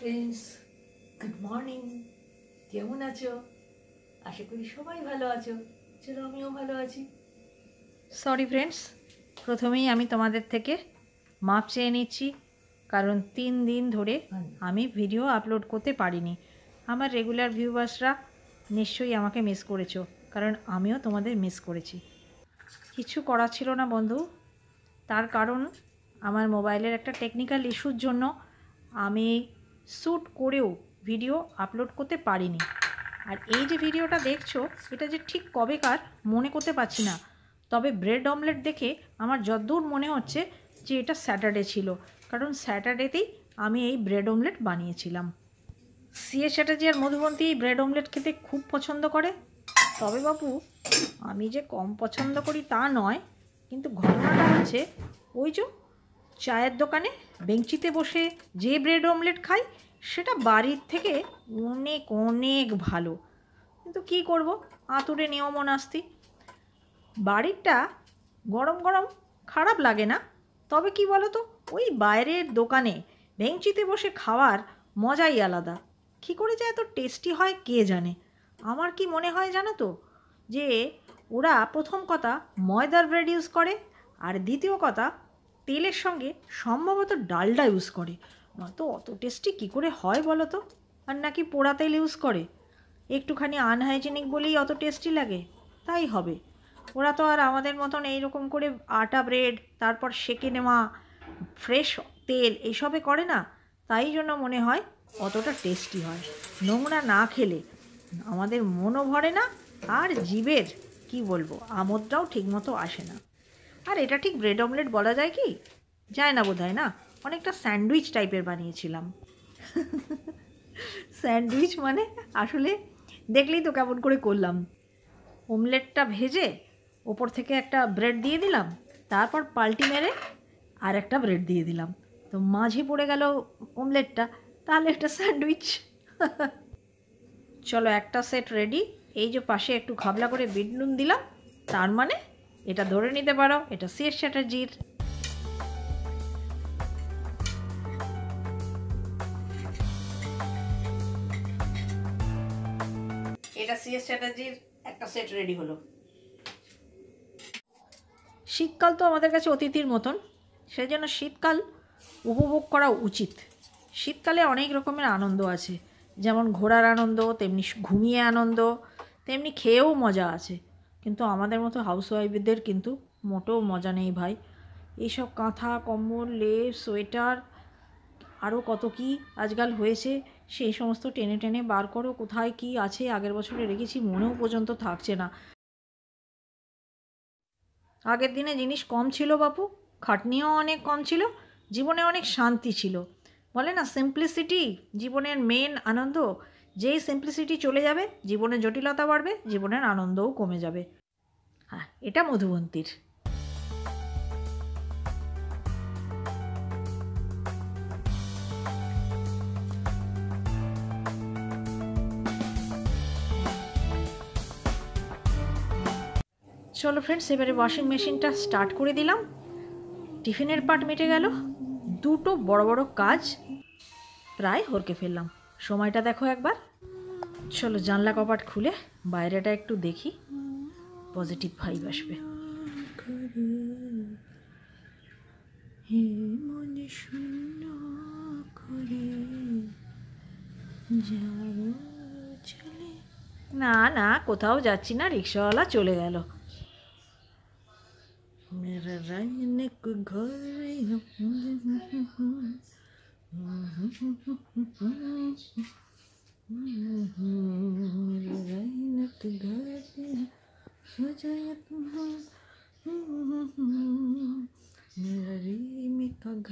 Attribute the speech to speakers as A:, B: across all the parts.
A: Friends good morning কেমন আছো আশা করি সবাই ভালো আছো চলো আমিও ভালো আছি সরি ফ্রেন্ডস প্রথমেই আমি তোমাদের থেকে মাপ চেয়ে নিচ্ছি কারণ তিন দিন ধরে আচ্ছা। আমি ভিডিও আপলোড করতে পারিনি আমার রেগুলার ভিউবার্সরা নিশ্চয়ই আমাকে মিস করেছো কারণ আমিও তোমাদের মিস করেছি কিছু করা ছিল না বন্ধু তার কারণ আমার মোবাইলের একটা টেকনিক্যাল ইস্যুর জন্য আমি শ্যুট করেও ভিডিও আপলোড করতে পারিনি আর এই যে ভিডিওটা দেখছো এটা যে ঠিক কবেকার মনে করতে পারছি না তবে ব্রেড অমলেট দেখে আমার যদ্দূর মনে হচ্ছে যে এটা স্যাটারডে ছিল কারণ স্যাটারডেতেই আমি এই ব্রেড অমলেট বানিয়েছিলাম সিএ স্যাটার্জি আর মধুবন্তী এই ব্রেড অমলেট খেতে খুব পছন্দ করে তবে বাবু আমি যে কম পছন্দ করি তা নয় কিন্তু ঘটনাটা হচ্ছে ওই যে চায়ের দোকানে বেঞ্চিতে বসে যে ব্রেড অমলেট খাই সেটা বাড়ির থেকে অনেক অনেক ভালো কিন্তু কি করব আঁতুড়ে মন আসতি বাড়িরটা গরম গরম খারাপ লাগে না তবে কি বলো তো ওই বাইরের দোকানে বেঞ্চিতে বসে খাওয়ার মজাই আলাদা কী করে যে এত টেস্টি হয় কে জানে আমার কি মনে হয় জানো তো যে ওরা প্রথম কথা ময়দার ব্রেড ইউজ করে আর দ্বিতীয় কথা তেলের সঙ্গে সম্ভবত ডালডা ইউজ করে নয়তো অত টেস্টি কী করে হয় বলো তো আর নাকি পোড়া তেল ইউজ করে একটুখানি আনহাইজেনিক বলেই অত টেস্টি লাগে তাই হবে ওরা তো আর আমাদের মতন এইরকম করে আটা ব্রেড তারপর সেঁকে নেওয়া ফ্রেশ তেল এসবে করে না তাই জন্য মনে হয় অতটা টেস্টি হয় নোংরা না খেলে আমাদের মনও ভরে না আর জীবের কি বলবো আমোদটাও ঠিকমতো আসে না আর এটা ঠিক ব্রেড অমলেট বলা যায় কি যায় না বোধ না অনেকটা স্যান্ডউইচ টাইপের বানিয়েছিলাম স্যান্ডউইচ মানে আসলে দেখলেই তো কেমন করে করলাম অমলেটটা ভেজে ওপর থেকে একটা ব্রেড দিয়ে দিলাম তারপর পাল্টি মেরে আর একটা ব্রেড দিয়ে দিলাম তো মাঝে পড়ে গেল অমলেটটা তাহলে একটা স্যান্ডউইচ চলো একটা সেট রেডি এই যে পাশে একটু খাবলা করে বিট নুন দিলাম তার মানে এটা ধরে নিতে পারো এটা সি এস চ্যাটার্জির এটা সি এস চ্যাটার্জির একটা সেট রেডি হলো শীতকাল তো আমাদের কাছে অতিথির মতন সেই জন্য শীতকাল উপভোগ করা উচিত শীতকালে অনেক রকমের আনন্দ আছে যেমন ঘোরার আনন্দ তেমনি ঘুমিয়ে আনন্দ তেমনি খেয়েও মজা আছে কিন্তু আমাদের মতো হাউসওয়াইফদের কিন্তু মোটেও মজা নেই ভাই এইসব কাঁথা কম্বল লেপ সোয়েটার আরও কত কি আজকাল হয়েছে সেই সমস্ত টেনে টেনে বার করো কোথায় কি আছে আগের বছরে রেখেছি মনেও পর্যন্ত থাকছে না আগের দিনে জিনিস কম ছিল বাপু খাটনিও অনেক কম ছিল জীবনে অনেক শান্তি ছিল বলে না সিম্পলিসিটি জীবনের মেন আনন্দ যেই সিম্পলিসিটি চলে যাবে জীবনের জটিলতা বাড়বে জীবনের আনন্দও কমে যাবে হ্যাঁ এটা মধুবন্তীর চলো ফ্রেন্ডস এবারে ওয়াশিং মেশিনটা স্টার্ট করে দিলাম টিফিনের পার্ট মেটে গেল দুটো বড় বড় কাজ প্রায় হরকে ফেললাম সময়টা দেখো একবার চলো জানলা কপাট খুলে বাইরেটা একটু দেখি পজিটিভ ভাইব আসবে শূন্য করে না না কোথাও যাচ্ছি না রিক্সাওয়ালা চলে গেল ঘরে এখনো তো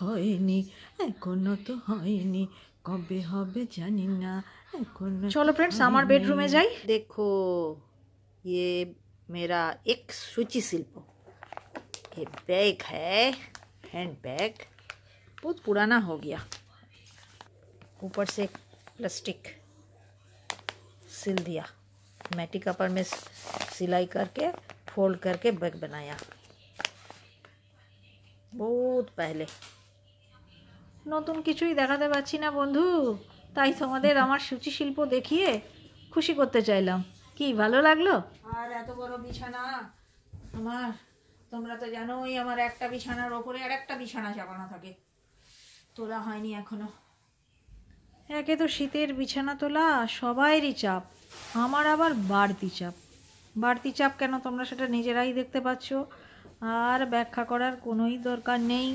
A: হয়নি এখনো তো হয়নি কবে হবে জানি না এখন চলো ফ্রেন্ডস আমার বেডরুমে যাই দেখো ইয়ে মেরা এক সূচি শিল্প ये बैग है हैंड बैग बहुत पुराना हो गया ऊपर से प्लास्टिक सिल दिया मैटी कपड़ में सिलाई करके फोल्ड करके बैग बनाया बहुत पहले नतून किचुई देखा पासी ना बंधु तई तुम्हारे हमार सूची शिल्प देखिए खुशी करते चाहम कि भलो लगल बड़ो তোমরা তো জানোই আমার একটা বিছানার ওপরে আর একটা বিছানা চাপানো থাকে তোলা হয়নি এখনো একে তো শীতের বিছানা তোলা সবাইরই চাপ আমার আবার বাড়তি চাপ বাড়তি চাপ কেন তোমরা সেটা নিজেরাই দেখতে পাচ্ছ আর ব্যাখ্যা করার কোনোই দরকার নেই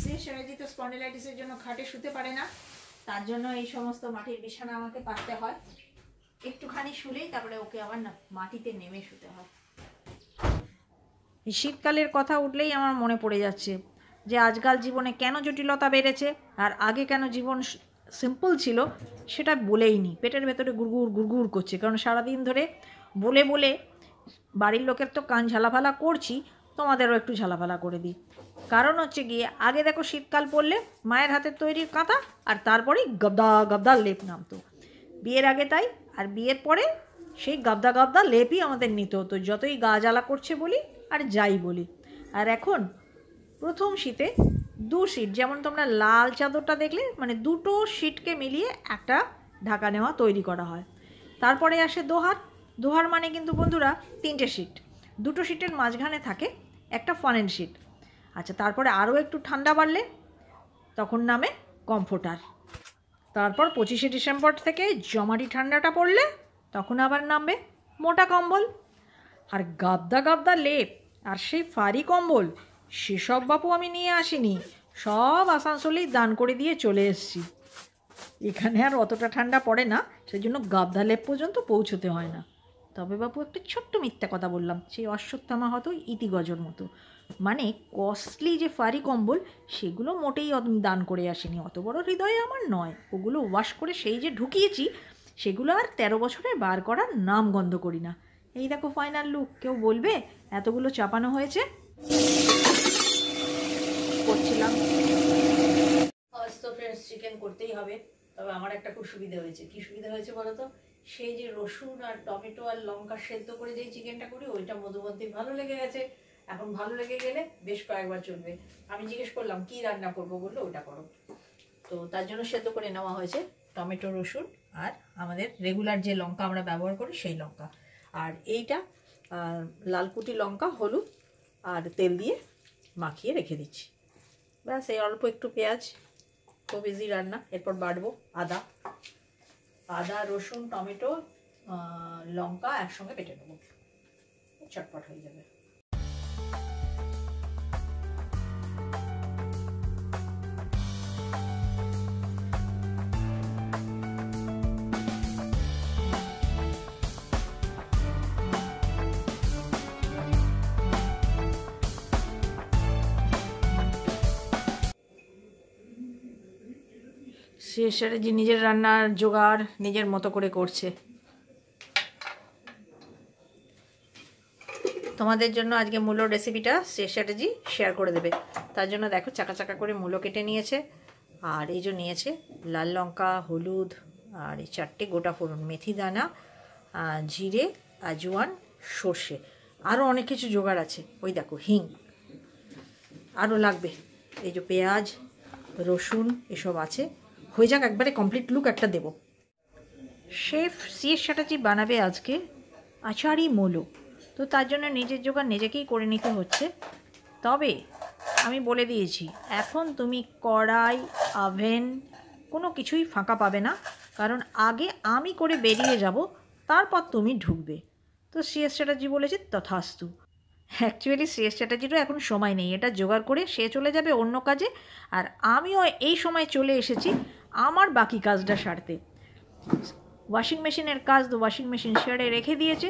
A: সে সেরাজি তো স্পন্ডিলাইটিসের জন্য খাটে শুতে পারে না তার জন্য এই সমস্ত মাটির বিছানা আমাকে পাততে হয় একটুখানি শুলেই তারপরে ওকে আবার না মাটিতে নেমে শুতে হয় এই শীতকালের কথা উঠলেই আমার মনে পড়ে যাচ্ছে যে আজকাল জীবনে কেন জটিলতা বেড়েছে আর আগে কেন জীবন সিম্পল ছিল সেটা বলেই নি পেটের ভেতরে গুড়গুড় গুড়গুর করছে কারণ সারাদিন ধরে বলে বলে বাড়ির লোকের তো কান ঝালাফালা করছি তোমাদেরও একটু ঝালাফালা করে দিই কারণ হচ্ছে গিয়ে আগে দেখো শীতকাল পড়লে মায়ের হাতের তৈরির কাঁথা আর তারপরেই গাবদা গবদা লেপ নামতো বিয়ের আগে তাই আর বিয়ের পরে সেই গাবদা গাবদা লেপই আমাদের নিতে হতো যতই গা জ্বালা করছে বলি আর যাই বলি আর এখন প্রথম শীতে দু শীট যেমন তোমরা লাল চাদরটা দেখলে মানে দুটো শীটকে মিলিয়ে একটা ঢাকা নেওয়া তৈরি করা হয় তারপরে আসে দোহার দোহার মানে কিন্তু বন্ধুরা তিনটে শীট দুটো শীটের মাঝখানে থাকে একটা ফনেন শীট আচ্ছা তারপরে আরও একটু ঠান্ডা বাড়লে তখন নামে কমফোর্টার তারপর পঁচিশে ডিসেম্বর থেকে জমাটি ঠান্ডাটা পড়লে তখন আবার নামবে মোটা কম্বল আর গাদ্দা গাদ্দা লেপ আর সেই ফারি কম্বল সেসব বাপু আমি নিয়ে আসিনি সব আসানসোলেই দান করে দিয়ে চলে এসছি এখানে আর অতটা ঠান্ডা পড়ে না সেই জন্য গাবধা লেপ পর্যন্ত পৌঁছতে হয় না তবে বাপু একটা ছোট্ট মিথ্যা কথা বললাম সেই অশ্বত্থামা হতো ইতিগজর মতো মানে কস্টলি যে ফারি কম্বল সেগুলো মোটেই দান করে আসেনি অত বড় হৃদয়ে আমার নয় ওগুলো ওয়াশ করে সেই যে ঢুকিয়েছি সেগুলো আর তেরো বছরে বার করার নাম গন্ধ করি না এই দেখো ফাইনাল লুক কেউ বলবে এতগুলো চাপানো হয়েছে করছিলাম তো ফ্রেন্ডস চিকেন করতেই হবে তবে আমার একটা খুব সুবিধা হয়েছে কি সুবিধা হয়েছে বলো তো সেই যে রসুন আর টমেটো আর লঙ্কা সেদ্ধ করে যেই চিকেনটা করি ওইটা মধুমন্তি ভালো লেগে গেছে এখন ভালো লেগে গেলে বেশ কয়েকবার চলবে আমি জিজ্ঞেস করলাম কি রান্না করব বললো ওইটা করো তো তার জন্য সেদ্ধ করে নেওয়া হয়েছে টমেটো রসুন আর আমাদের রেগুলার যে লঙ্কা আমরা ব্যবহার করি সেই লঙ্কা আর এইটা লালকুটি লঙ্কা হলুদ আর তেল দিয়ে মাখিয়ে রেখে দিচ্ছি ব্যাস এই অল্প একটু পেঁয়াজ খুব ইজি রান্না এরপর বাড়বো আদা আদা রসুন টমেটো লঙ্কা একসঙ্গে কেটে নেবো চটপট হয়ে যাবে সে সেটা যে নিজের রান্নার জোগাড় নিজের মতো করে করছে তোমাদের জন্য আজকে মূলো রেসিপিটা সে স্ট্র্যাটেজি শেয়ার করে দেবে তার জন্য দেখো চাকা চাকা করে মূলো কেটে নিয়েছে আর এই যে নিয়েছে লাল লঙ্কা হলুদ আর এই চারটে গোটা ফোড়ন মেথি দানা জিরে আজওয়ান সর্ষে আরও অনেক কিছু জোগাড় আছে ওই দেখো হিং আরও লাগবে এই যে পেঁয়াজ রসুন এসব আছে হয়ে যাক একবারে কমপ্লিট লুক একটা দেব শেফ সিএস চ্যাটার্জি বানাবে আজকে আচারি মোলো তো তার জন্য নিজের জোগাড় নিজেকেই করে নিতে হচ্ছে তবে আমি বলে দিয়েছি এখন তুমি কড়াই আভেন কোনো কিছুই ফাঁকা পাবে না কারণ আগে আমি করে বেরিয়ে যাব তারপর তুমি ঢুকবে তো সিএস চ্যাটার্জি বলেছে তথাস্তু অ্যাকচুয়ালি সিএস চ্যাটার্জিরও এখন সময় নেই এটা জোগাড় করে সে চলে যাবে অন্য কাজে আর আমিও এই সময় চলে এসেছি আমার বাকি কাজটা সারতে ওয়াশিং মেশিনের কাজ তো ওয়াশিং মেশিন সেরে রেখে দিয়েছে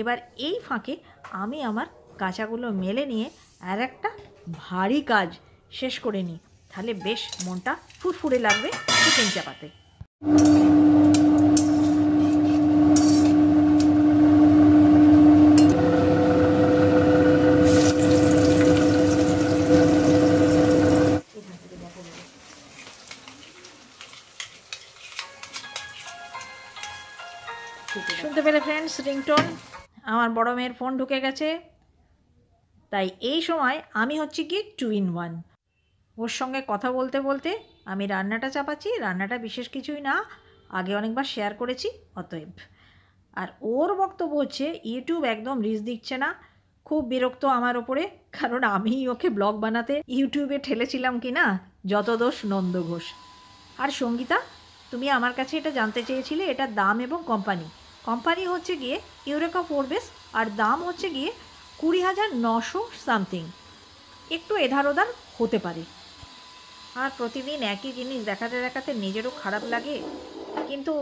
A: এবার এই ফাঁকে আমি আমার কাঁচাগুলো মেলে নিয়ে আর একটা ভারী কাজ শেষ করে নিই তাহলে বেশ মনটা ফুরফুরে লাগবে চিকেন চাপাতে ফ্রেন্ডস রিংটোন আমার বড় মেয়ের ফোন ঢুকে গেছে তাই এই সময় আমি হচ্ছে কি টু ইন ওয়ান ওর সঙ্গে কথা বলতে বলতে আমি রান্নাটা চাপাচ্ছি রান্নাটা বিশেষ কিছুই না আগে অনেকবার শেয়ার করেছি অতএব আর ওর বক্তব্য হচ্ছে ইউটিউব একদম রিস দিচ্ছে না খুব বিরক্ত আমার ওপরে কারণ আমি ওকে ব্লগ বানাতে ইউটিউবে ঠেলেছিলাম কি না যত দোষ নন্দ ঘোষ আর সঙ্গীতা তুমি আমার কাছে এটা জানতে চেয়েছিলে এটা দাম এবং কোম্পানি কোম্পানি হচ্ছে গিয়ে ইউরেকা ফোরবেস আর দাম হচ্ছে গিয়ে কুড়ি হাজার নশো সামথিং একটু এধার ওধার হতে পারে আর প্রতিদিন একই জিনিস দেখাতে দেখাতে নিজেরও খারাপ লাগে কিন্তু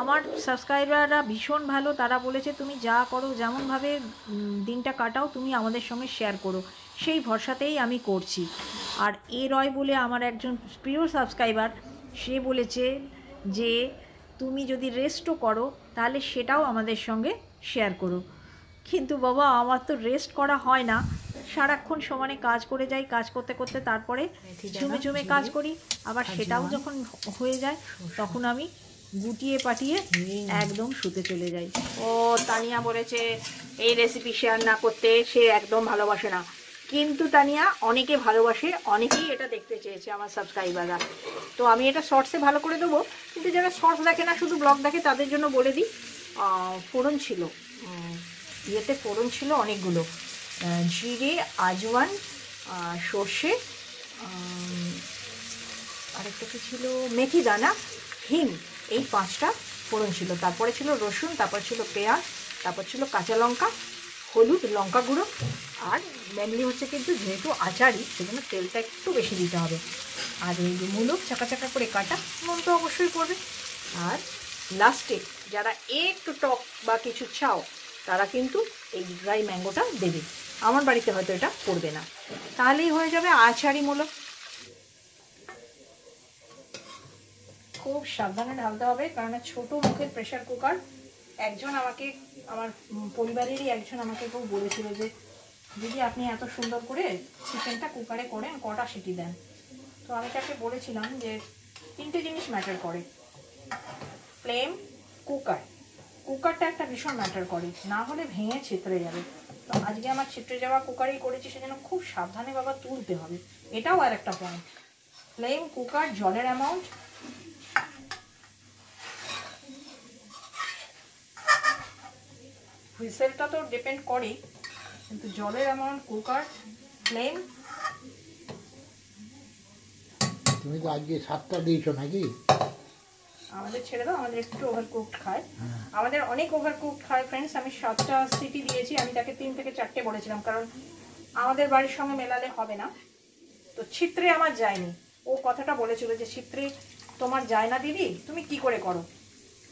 A: আমার সাবস্ক্রাইবাররা ভীষণ ভালো তারা বলেছে তুমি যা করো যেমনভাবে দিনটা কাটাও তুমি আমাদের সঙ্গে শেয়ার করো সেই ভরসাতেই আমি করছি আর এ রয় বলে আমার একজন প্রিয় সাবস্ক্রাইবার সে বলেছে যে তুমি যদি রেস্টও করো তাহলে সেটাও আমাদের সঙ্গে শেয়ার করো কিন্তু বাবা আমার তো রেস্ট করা হয় না সারাক্ষণ সমানে কাজ করে যাই কাজ করতে করতে তারপরে হ্যাঁ, ঝুমে ঝুমে কাজ করি আবার সেটাও যখন হয়ে যায় তখন আমি গুটিয়ে পাঠিয়ে একদম শুতে চলে যাই ও তানিয়া বলেছে এই রেসিপি শেয়ার না করতে সে একদম ভালোবাসে না কিন্তু তানিয়া অনেকে ভালোবাসে অনেকেই এটা দেখতে চেয়েছে আমার সাবস্ক্রাইবাররা তো আমি এটা শর্টসে ভালো করে দেবো কিন্তু যারা শর্টস দেখে না শুধু ব্লগ দেখে তাদের জন্য বলে দিই ফোড়ন ছিল ইয়েতে ফোড়ন ছিল অনেকগুলো জিরে আজওয়ান সর্ষে আরেকটা কি ছিল মেথি দানা হিম এই পাঁচটা ফোড়ন ছিল তারপরে ছিল রসুন তারপর ছিল পেঁয়াজ তারপর ছিল কাঁচা লঙ্কা হলুদ লঙ্কা গুঁড়ো আর ম্যামলি হচ্ছে কিন্তু যেহেতু আচারই সেজন্য তেলটা একটু বেশি দিতে হবে আর এই যে চাকা চাকা করে কাটা মন তো অবশ্যই পড়বে আর লাস্টে যারা একটু টক বা কিছু চাও তারা কিন্তু এই ড্রাই ম্যাঙ্গোটা দেবে আমার বাড়িতে হয়তো এটা পড়বে না তাহলেই হয়ে যাবে আচারই মূলক খুব সাবধানে ঢালতে হবে কারণ ছোট মুখের প্রেশার কুকার একজন আমাকে আমার পরিবারেরই একজন আমাকে খুব বলেছিল যে যদি আপনি এত সুন্দর করে চিকেনটা কুকারে করেন কটা সিটি দেন তো আমি তাকে বলেছিলাম যে তিনটে জিনিস ম্যাটার করে ফ্লেম কুকার কুকারটা একটা ভীষণ ম্যাটার করে না হলে ভেঙে ছিতরে যাবে তো আজকে আমার ছিটে যাওয়া কুকারেই করেছি সেজন্য খুব সাবধানে বাবা তুলতে হবে এটাও আর একটা পয়েন্ট ফ্লেম কুকার জলের অ্যামাউন্ট হুইসেলটা তো ডিপেন্ড করেই কিন্তু জলের অ্যামাউন্ট কুকার ফ্লেম তুমি তো আজকে সাতটা দিয়েছো নাকি আমাদের ছেড়ে দাও আমাদের একটু ওভারকুকড খায় হ্যাঁ। আমাদের অনেক ওভারকুকড খায় ফ্রেন্ডস আমি সাতটা সিটি দিয়েছি আমি তাকে তিন থেকে চারটে বলেছিলাম কারণ আমাদের বাড়ির সঙ্গে মেলালে হবে না তো ছিত্রে আমার যায়নি ও কথাটা বলেছিল যে ছিত্রে তোমার যায় না দিদি তুমি কি করে করো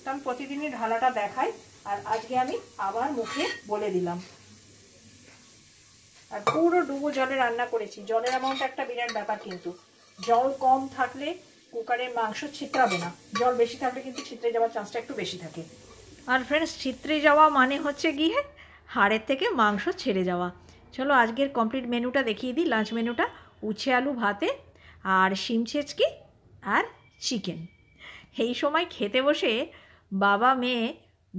A: কারণ প্রতিদিনই ঢালাটা দেখাই আর আজকে আমি আবার মুখে বলে দিলাম আর পুরো ডুবো জলে রান্না করেছি জলের অ্যামাউন্ট একটা বিরাট ব্যাপার কিন্তু জল কম থাকলে কুকারে মাংস ছিটাবে না জল বেশি থাকলে কিন্তু ছিটরে যাওয়ার চান্সটা একটু বেশি থাকে আর ফ্রেন্ডস ছিটরে যাওয়া মানে হচ্ছে গিয়ে হাড়ের থেকে মাংস ছেড়ে যাওয়া চলো আজকের কমপ্লিট মেনুটা দেখিয়ে দিই লাঞ্চ মেনুটা উছে আলু ভাতে আর শিম ছেচকি আর চিকেন এই সময় খেতে বসে বাবা মেয়ে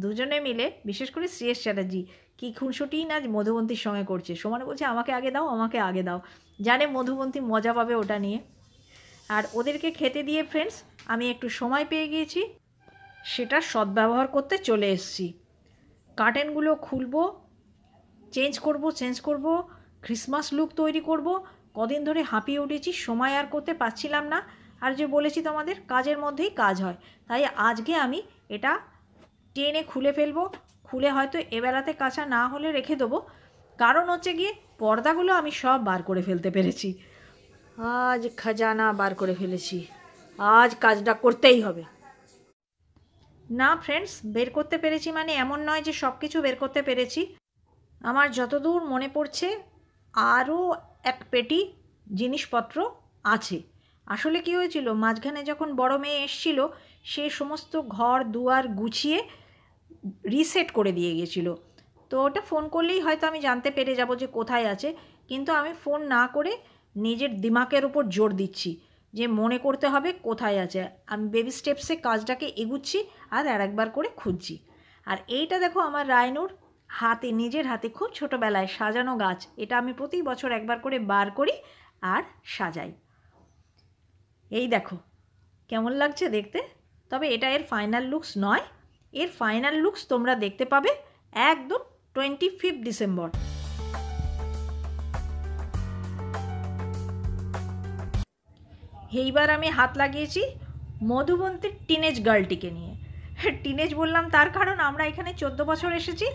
A: দুজনে মিলে বিশেষ করে শ্রীয়েশ চ্যাটার্জি কি খুনসুটি না মধুবন্তীর সঙ্গে করছে সমানে বলছে আমাকে আগে দাও আমাকে আগে দাও জানে মধুবন্তী মজা পাবে ওটা নিয়ে আর ওদেরকে খেতে দিয়ে ফ্রেন্ডস আমি একটু সময় পেয়ে গিয়েছি সেটা সদ্ব্যবহার করতে চলে এসছি কার্টেনগুলো খুলব চেঞ্জ করব চেঞ্জ করব ক্রিসমাস লুক তৈরি করব কদিন ধরে হাঁপিয়ে উঠেছি সময় আর করতে পারছিলাম না আর যে বলেছি তোমাদের কাজের মধ্যেই কাজ হয় তাই আজকে আমি এটা টেনে খুলে ফেলবো খুলে হয়তো এবেলাতে কাঁচা না হলে রেখে দেবো কারণ হচ্ছে গিয়ে পর্দাগুলো আমি সব বার করে ফেলতে পেরেছি আজ খাজানা বার করে ফেলেছি আজ কাজটা করতেই হবে না ফ্রেন্ডস বের করতে পেরেছি মানে এমন নয় যে সব কিছু বের করতে পেরেছি আমার যতদূর মনে পড়ছে আরও এক পেটি জিনিসপত্র আছে আসলে কি হয়েছিল মাঝখানে যখন বড় মেয়ে এসছিল সে সমস্ত ঘর দুয়ার গুছিয়ে রিসেট করে দিয়ে গেছিলো তো ওটা ফোন করলেই হয়তো আমি জানতে পেরে যাব যে কোথায় আছে কিন্তু আমি ফোন না করে নিজের দিমাকের উপর জোর দিচ্ছি যে মনে করতে হবে কোথায় আছে আমি বেবি স্টেপসে কাজটাকে এগুচ্ছি আর আর একবার করে খুঁজছি আর এইটা দেখো আমার রায়নুর হাতে নিজের হাতে খুব ছোটোবেলায় সাজানো গাছ এটা আমি প্রতি বছর একবার করে বার করি আর সাজাই এই দেখো কেমন লাগছে দেখতে তবে এটা এর ফাইনাল লুকস নয় এর ফাইনাল লুকস তোমরা দেখতে পাবে একদম টোয়েন্টি ফিফথ ডিসেম্বর এইবার আমি হাত লাগিয়েছি মধুবন্তীর টিনেজ গার্লটিকে নিয়ে টিনেজ হ্যাঁ, বললাম তার কারণ আমরা এখানে চোদ্দো বছর এসেছি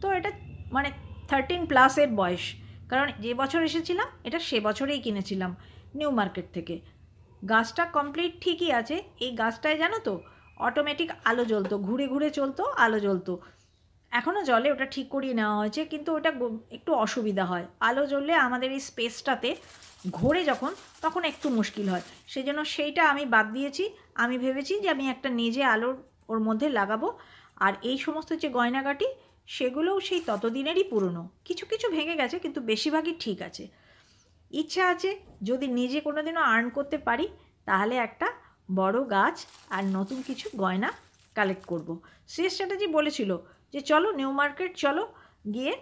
A: তো এটা মানে থার্টিন প্লাসের বয়স কারণ যে বছর এসেছিলাম এটা সে বছরেই কিনেছিলাম নিউ মার্কেট থেকে গাছটা কমপ্লিট ঠিকই আছে এই গাছটায় জানো তো অটোমেটিক আলো জ্বলতো ঘুরে ঘুরে চলতো আলো জ্বলতো এখনও জলে ওটা ঠিক করিয়ে নেওয়া হয়েছে কিন্তু ওটা একটু অসুবিধা হয় আলো জ্বললে আমাদের এই স্পেসটাতে ঘোরে যখন তখন একটু মুশকিল হয় সেই জন্য সেইটা আমি বাদ দিয়েছি আমি ভেবেছি যে আমি একটা নিজে আলোর ওর মধ্যে লাগাবো আর এই সমস্ত যে গয়নাগাটি সেগুলোও সেই ততদিনেরই পুরনো কিছু কিছু ভেঙে গেছে কিন্তু বেশিরভাগই ঠিক আছে ইচ্ছা আছে যদি নিজে কোনো দিনও আর্ন করতে পারি তাহলে একটা বড় গাছ আর নতুন কিছু গয়না কালেক্ট করব। সে স্ট্র্যাটেজি বলেছিল যে চলো নিউ মার্কেট চলো গিয়ে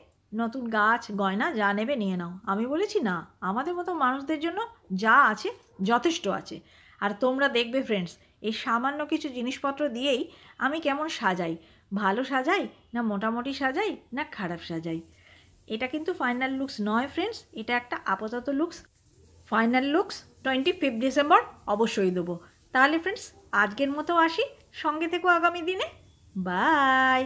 A: নতুন গাছ গয়না যা নেবে নিয়ে নাও আমি বলেছি না আমাদের মতো মানুষদের জন্য যা আছে যথেষ্ট আছে আর তোমরা দেখবে ফ্রেন্ডস এই সামান্য কিছু জিনিসপত্র দিয়েই আমি কেমন সাজাই ভালো সাজাই না মোটামুটি সাজাই না খারাপ সাজাই এটা কিন্তু ফাইনাল লুকস নয় ফ্রেন্ডস এটা একটা আপাতত looks final looks twenty fifth December অবশ্যই দেবো তাহলে ফ্রেন্ডস আজকের মতো আসি সঙ্গে থেকো আগামী দিনে বাই